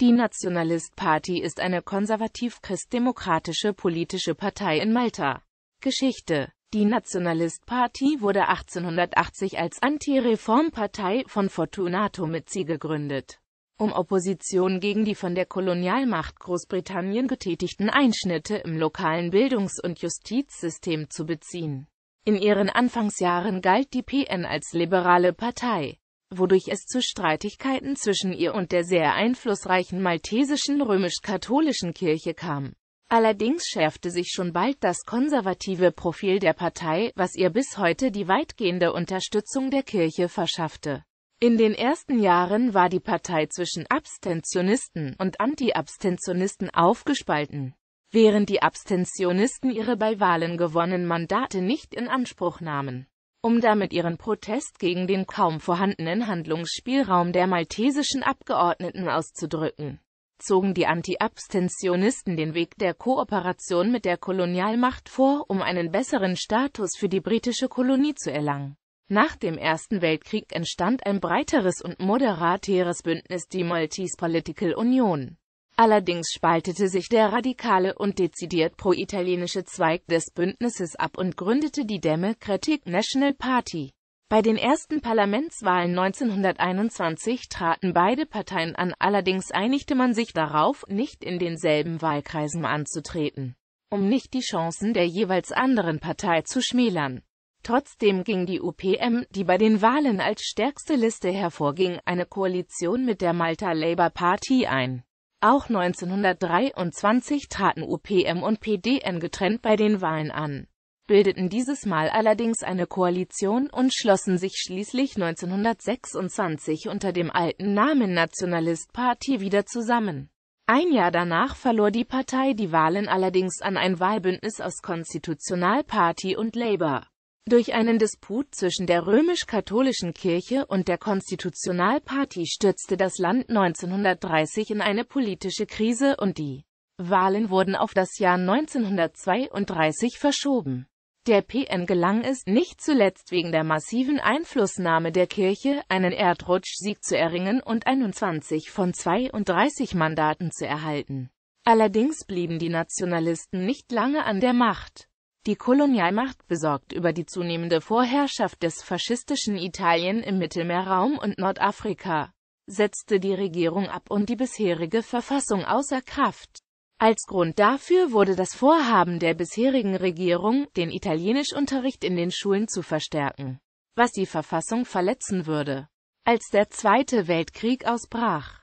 Die Nationalist-Party ist eine konservativ-christdemokratische politische Partei in Malta. Geschichte Die Nationalist-Party wurde 1880 als Anti-Reformpartei von Fortunato Mizzi gegründet, um Opposition gegen die von der Kolonialmacht Großbritannien getätigten Einschnitte im lokalen Bildungs- und Justizsystem zu beziehen. In ihren Anfangsjahren galt die PN als liberale Partei wodurch es zu Streitigkeiten zwischen ihr und der sehr einflussreichen maltesischen römisch-katholischen Kirche kam. Allerdings schärfte sich schon bald das konservative Profil der Partei, was ihr bis heute die weitgehende Unterstützung der Kirche verschaffte. In den ersten Jahren war die Partei zwischen Abstentionisten und Anti-Abstentionisten aufgespalten. Während die Abstentionisten ihre bei Wahlen gewonnenen Mandate nicht in Anspruch nahmen, um damit ihren Protest gegen den kaum vorhandenen Handlungsspielraum der maltesischen Abgeordneten auszudrücken zogen die Anti-Abstentionisten den Weg der Kooperation mit der Kolonialmacht vor, um einen besseren Status für die britische Kolonie zu erlangen. Nach dem Ersten Weltkrieg entstand ein breiteres und moderateres Bündnis, die Maltese Political Union. Allerdings spaltete sich der radikale und dezidiert pro-italienische Zweig des Bündnisses ab und gründete die Democratic National Party. Bei den ersten Parlamentswahlen 1921 traten beide Parteien an, allerdings einigte man sich darauf, nicht in denselben Wahlkreisen anzutreten, um nicht die Chancen der jeweils anderen Partei zu schmälern. Trotzdem ging die UPM, die bei den Wahlen als stärkste Liste hervorging, eine Koalition mit der Malta Labour Party ein. Auch 1923 traten UPM und PDN getrennt bei den Wahlen an, bildeten dieses Mal allerdings eine Koalition und schlossen sich schließlich 1926 unter dem alten Namen Nationalistpartei wieder zusammen. Ein Jahr danach verlor die Partei die Wahlen allerdings an ein Wahlbündnis aus Konstitutionalparty und Labour. Durch einen Disput zwischen der römisch-katholischen Kirche und der Konstitutionalpartei stürzte das Land 1930 in eine politische Krise und die Wahlen wurden auf das Jahr 1932 verschoben. Der PN gelang es, nicht zuletzt wegen der massiven Einflussnahme der Kirche, einen Erdrutschsieg zu erringen und 21 von 32 Mandaten zu erhalten. Allerdings blieben die Nationalisten nicht lange an der Macht. Die Kolonialmacht besorgt über die zunehmende Vorherrschaft des faschistischen Italien im Mittelmeerraum und Nordafrika, setzte die Regierung ab und die bisherige Verfassung außer Kraft. Als Grund dafür wurde das Vorhaben der bisherigen Regierung, den Italienischunterricht in den Schulen zu verstärken, was die Verfassung verletzen würde. Als der Zweite Weltkrieg ausbrach,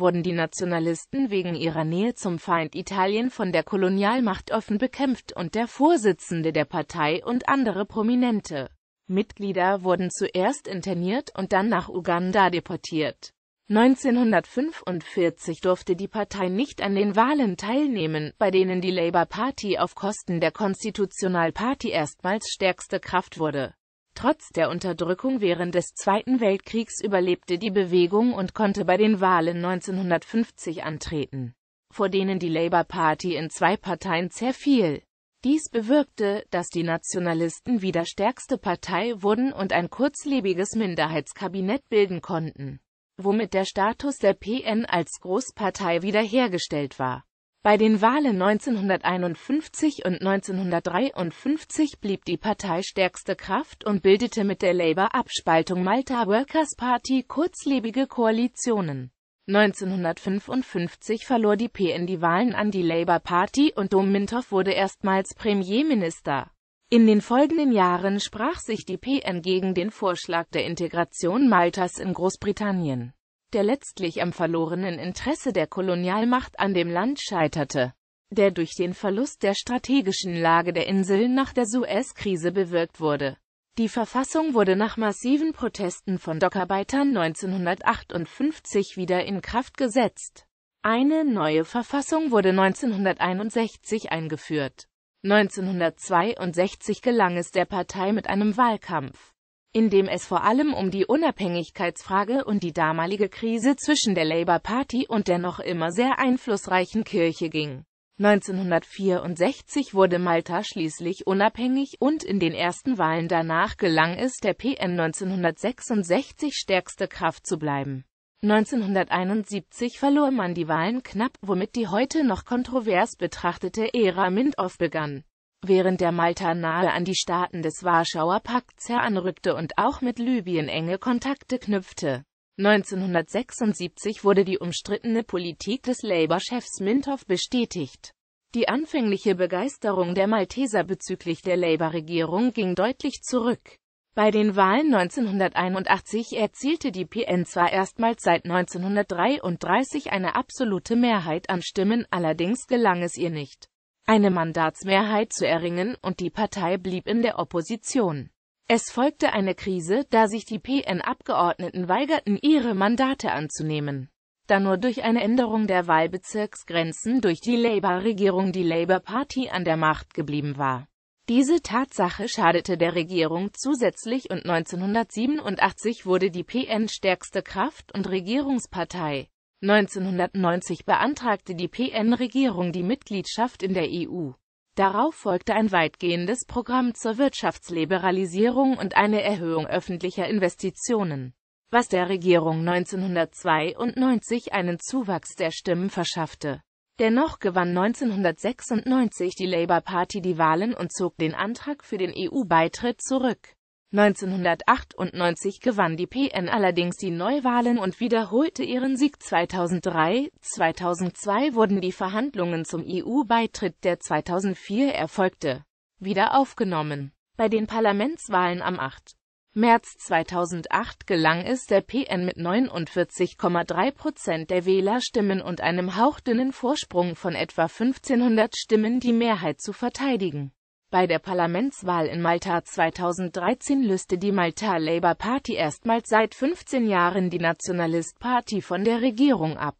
wurden die Nationalisten wegen ihrer Nähe zum Feind Italien von der Kolonialmacht offen bekämpft und der Vorsitzende der Partei und andere prominente Mitglieder wurden zuerst interniert und dann nach Uganda deportiert. 1945 durfte die Partei nicht an den Wahlen teilnehmen, bei denen die Labour Party auf Kosten der Constitutional Party erstmals stärkste Kraft wurde Trotz der Unterdrückung während des Zweiten Weltkriegs überlebte die Bewegung und konnte bei den Wahlen 1950 antreten, vor denen die Labour Party in zwei Parteien zerfiel. Dies bewirkte, dass die Nationalisten wieder stärkste Partei wurden und ein kurzlebiges Minderheitskabinett bilden konnten, womit der Status der PN als Großpartei wiederhergestellt war. Bei den Wahlen 1951 und 1953 blieb die Partei stärkste Kraft und bildete mit der Labour-Abspaltung Malta Workers Party kurzlebige Koalitionen. 1955 verlor die PN die Wahlen an die Labour Party und Dom Mintoff wurde erstmals Premierminister. In den folgenden Jahren sprach sich die PN gegen den Vorschlag der Integration Maltas in Großbritannien der letztlich am verlorenen Interesse der Kolonialmacht an dem Land scheiterte. Der durch den Verlust der strategischen Lage der Insel nach der Suez-Krise bewirkt wurde. Die Verfassung wurde nach massiven Protesten von Dockarbeitern 1958 wieder in Kraft gesetzt. Eine neue Verfassung wurde 1961 eingeführt. 1962 gelang es der Partei mit einem Wahlkampf in dem es vor allem um die Unabhängigkeitsfrage und die damalige Krise zwischen der Labour Party und der noch immer sehr einflussreichen Kirche ging. 1964 wurde Malta schließlich unabhängig und in den ersten Wahlen danach gelang es der PN 1966 stärkste Kraft zu bleiben. 1971 verlor man die Wahlen knapp, womit die heute noch kontrovers betrachtete Ära Mintoff begann. Während der Malta nahe an die Staaten des Warschauer Pakts heranrückte und auch mit Libyen enge Kontakte knüpfte. 1976 wurde die umstrittene Politik des Labour-Chefs Mintoff bestätigt. Die anfängliche Begeisterung der Malteser bezüglich der Labour-Regierung ging deutlich zurück. Bei den Wahlen 1981 erzielte die PN zwar erstmals seit 1933 eine absolute Mehrheit an Stimmen, allerdings gelang es ihr nicht, eine Mandatsmehrheit zu erringen und die Partei blieb in der Opposition. Es folgte eine Krise, da sich die PN-Abgeordneten weigerten, ihre Mandate anzunehmen. Da nur durch eine Änderung der Wahlbezirksgrenzen durch die Labour-Regierung die Labour Party an der Macht geblieben war. Diese Tatsache schadete der Regierung zusätzlich und 1987 wurde die PN stärkste Kraft und Regierungspartei. 1990 beantragte die PN-Regierung die Mitgliedschaft in der EU. Darauf folgte ein weitgehendes Programm zur Wirtschaftsliberalisierung und eine Erhöhung öffentlicher Investitionen, was der Regierung 1992 einen Zuwachs der Stimmen verschaffte. Dennoch gewann 1996 die Labour Party die Wahlen und zog den Antrag für den EU-Beitritt zurück. 1998 gewann die PN allerdings die Neuwahlen und wiederholte ihren Sieg 2003. 2002 wurden die Verhandlungen zum EU-Beitritt, der 2004 erfolgte, wieder aufgenommen. Bei den Parlamentswahlen am 8. März 2008 gelang es der PN mit 49,3 Prozent der Wählerstimmen und einem hauchdünnen Vorsprung von etwa 1500 Stimmen die Mehrheit zu verteidigen. Bei der Parlamentswahl in Malta 2013 löste die Malta Labour Party erstmals seit 15 Jahren die Nationalist Party von der Regierung ab.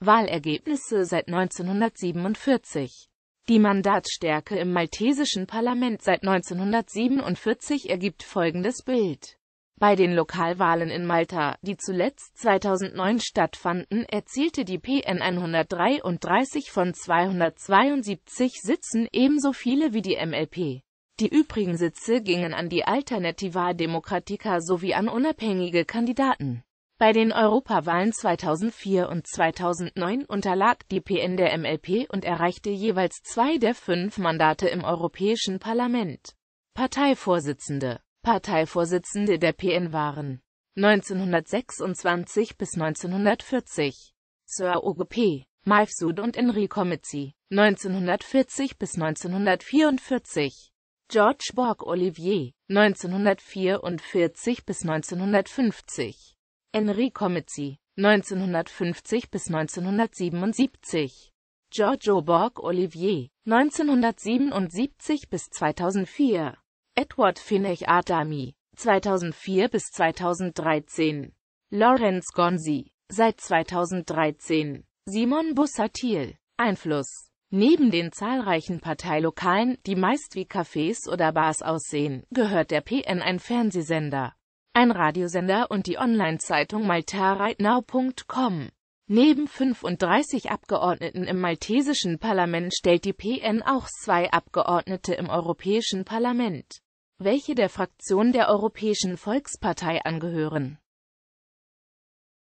Wahlergebnisse seit 1947 Die Mandatsstärke im maltesischen Parlament seit 1947 ergibt folgendes Bild. Bei den Lokalwahlen in Malta, die zuletzt 2009 stattfanden, erzielte die PN 133 von 272 Sitzen ebenso viele wie die MLP. Die übrigen Sitze gingen an die Alternativa Demokratica sowie an unabhängige Kandidaten. Bei den Europawahlen 2004 und 2009 unterlag die PN der MLP und erreichte jeweils zwei der fünf Mandate im Europäischen Parlament. Parteivorsitzende Parteivorsitzende der PN waren. 1926 bis 1940 Sir Oge P. Mifsud und Enrico Mizzi, 1940 bis 1944 George Borg Olivier, 1944 bis 1950 Enrico Mizzi, 1950 bis 1977 Giorgio Borg Olivier, 1977 bis 2004 Edward Finnech Adami, 2004 bis 2013. Lorenz Gonzi, seit 2013. Simon Bussatil. Einfluss Neben den zahlreichen Parteilokalen, die meist wie Cafés oder Bars aussehen, gehört der PN ein Fernsehsender, ein Radiosender und die Online-Zeitung maltarightnow.com. Neben 35 Abgeordneten im maltesischen Parlament stellt die PN auch zwei Abgeordnete im Europäischen Parlament welche der Fraktion der Europäischen Volkspartei angehören